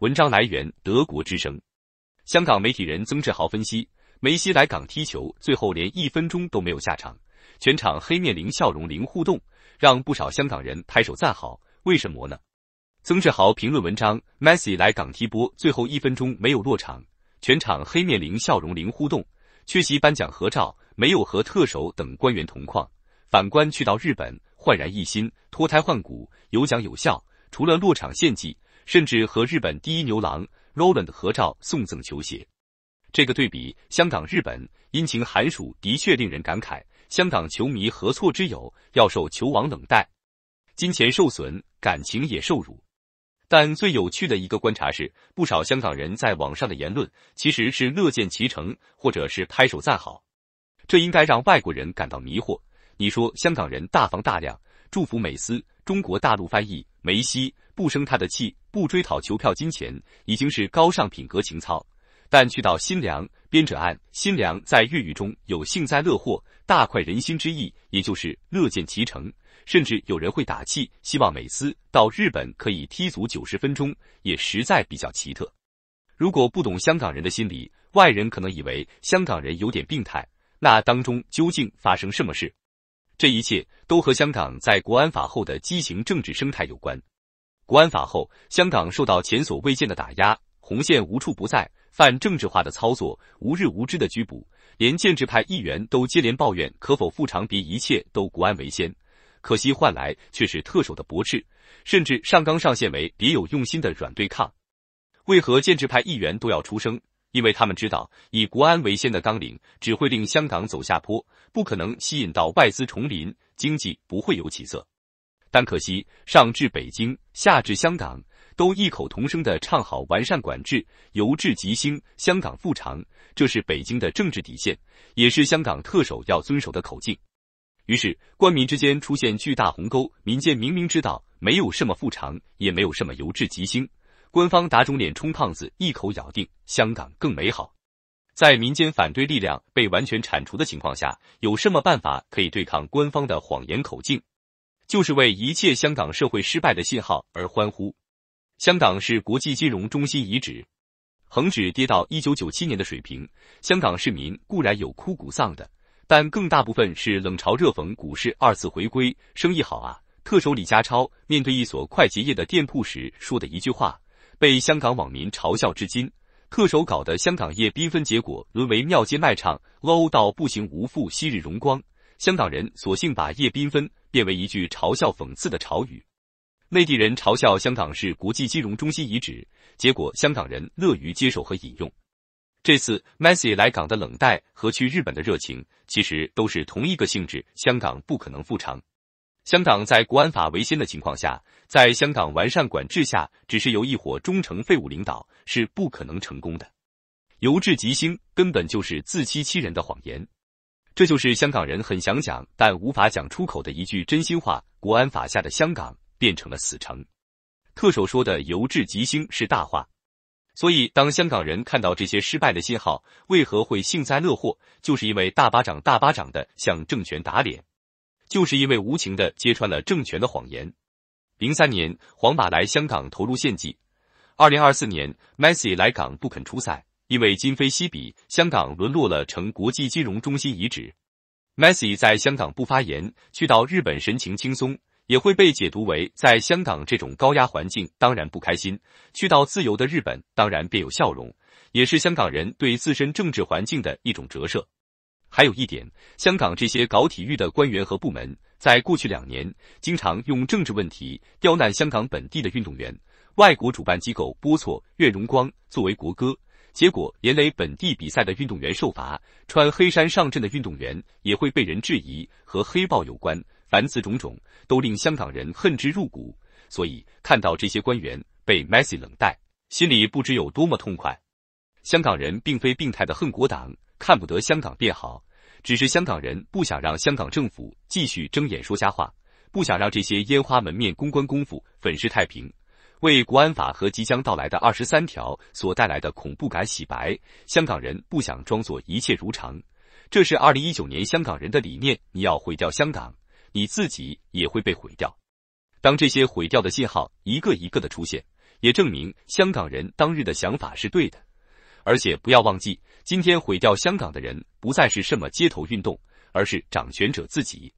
文章来源：德国之声。香港媒体人曾志豪分析，梅西来港踢球，最后连一分钟都没有下场，全场黑面零笑容零互动，让不少香港人拍手赞好。为什么呢？曾志豪评论文章：m e s s i 来港踢波，最后一分钟没有落场，全场黑面零笑容零互动，缺席颁奖合照，没有和特首等官员同框。反观去到日本，焕然一新，脱胎换骨，有奖有笑，除了落场献祭。甚至和日本第一牛郎 Roland 合照送赠球鞋，这个对比，香港、日本，阴晴寒暑的确令人感慨。香港球迷何错之有？要受球王冷待，金钱受损，感情也受辱。但最有趣的一个观察是，不少香港人在网上的言论其实是乐见其成，或者是拍手赞好。这应该让外国人感到迷惑。你说香港人大方大量，祝福美斯，中国大陆翻译梅西不生他的气。不追讨球票金钱已经是高尚品格情操，但去到新良编者案，新良在粤语中有幸灾乐祸、大快人心之意，也就是乐见其成，甚至有人会打气，希望美斯到日本可以踢足九十分钟，也实在比较奇特。如果不懂香港人的心理，外人可能以为香港人有点病态，那当中究竟发生什么事？这一切都和香港在国安法后的畸形政治生态有关。国安法后，香港受到前所未见的打压，红线无处不在，泛政治化的操作无日无之的拘捕，连建制派议员都接连抱怨，可否复长别一切都国安为先，可惜换来却是特首的驳斥，甚至上纲上线为别有用心的软对抗。为何建制派议员都要出声？因为他们知道以国安为先的纲领只会令香港走下坡，不可能吸引到外资重临，经济不会有起色。但可惜，上至北京，下至香港，都异口同声地唱好完善管制、由制及兴、香港富长，这是北京的政治底线，也是香港特首要遵守的口径。于是，官民之间出现巨大鸿沟。民间明明知道没有什么富长，也没有什么由制及兴，官方打肿脸充胖子，一口咬定香港更美好。在民间反对力量被完全铲除的情况下，有什么办法可以对抗官方的谎言口径？就是为一切香港社会失败的信号而欢呼。香港是国际金融中心遗址，恒指跌到一九九七年的水平。香港市民固然有哭骨丧的，但更大部分是冷嘲热讽股市二次回归生意好啊。特首李家超面对一所快结业的店铺时说的一句话，被香港网民嘲笑至今。特首搞的香港夜缤纷，结果沦为庙街卖场，low 到不行，无复昔日荣光。香港人索性把夜缤纷。变为一句嘲笑讽刺的潮语，内地人嘲笑香港是国际金融中心遗址，结果香港人乐于接受和引用。这次 Messi 来港的冷淡和去日本的热情，其实都是同一个性质。香港不可能复常。香港在国安法维新的情况下，在香港完善管制下，只是由一伙忠诚废物领导，是不可能成功的。由至及兴根本就是自欺欺人的谎言。这就是香港人很想讲但无法讲出口的一句真心话：国安法下的香港变成了死城。特首说的由治及兴是大话。所以，当香港人看到这些失败的信号，为何会幸灾乐祸？就是因为大巴掌大巴掌的向政权打脸，就是因为无情的揭穿了政权的谎言。零三年，皇马来香港投入献祭；二零二四年，Messi 来港不肯出赛。因为今非昔比，香港沦落了成国际金融中心遗址。Messi 在香港不发言，去到日本神情轻松，也会被解读为在香港这种高压环境当然不开心，去到自由的日本当然便有笑容，也是香港人对自身政治环境的一种折射。还有一点，香港这些搞体育的官员和部门，在过去两年经常用政治问题刁难香港本地的运动员，外国主办机构播错《愿荣光》作为国歌。结果，连累本地比赛的运动员受罚，穿黑衫上阵的运动员也会被人质疑和黑豹有关。凡此种种，都令香港人恨之入骨。所以，看到这些官员被 Messi 冷待，心里不知有多么痛快。香港人并非病态的恨国党，看不得香港变好，只是香港人不想让香港政府继续睁眼说瞎话，不想让这些烟花门面公关功夫粉饰太平。为国安法和即将到来的二十三条所带来的恐怖感洗白，香港人不想装作一切如常，这是二零一九年香港人的理念。你要毁掉香港，你自己也会被毁掉。当这些毁掉的信号一个一个的出现，也证明香港人当日的想法是对的。而且不要忘记，今天毁掉香港的人不再是什么街头运动，而是掌权者自己。